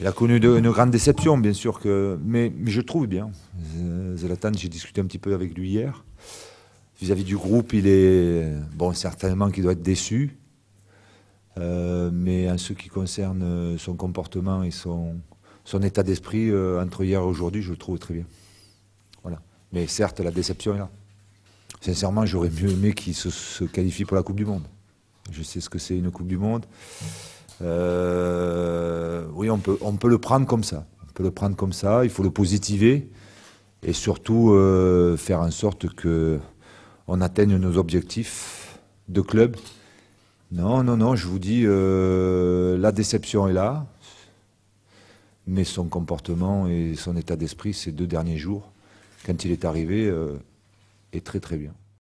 Il a connu une grande déception, bien sûr, que, mais, mais je trouve bien. Zlatan, j'ai discuté un petit peu avec lui hier. Vis-à-vis du groupe, il est. Bon, certainement qu'il doit être déçu. Euh, mais en ce qui concerne son comportement et son, état d'esprit, euh, entre hier et aujourd'hui, je le trouve très bien. Voilà. Mais certes, la déception est là. Sincèrement, j'aurais mieux aimé qu'il se, se, qualifie pour la Coupe du Monde. Je sais ce que c'est une Coupe du Monde. Euh, on peut, on peut le prendre comme ça. On peut le prendre comme ça, il faut le positiver et surtout euh, faire en sorte qu'on atteigne nos objectifs de club. Non, non, non, je vous dis, euh, la déception est là, mais son comportement et son état d'esprit ces deux derniers jours, quand il est arrivé, euh, est très très bien.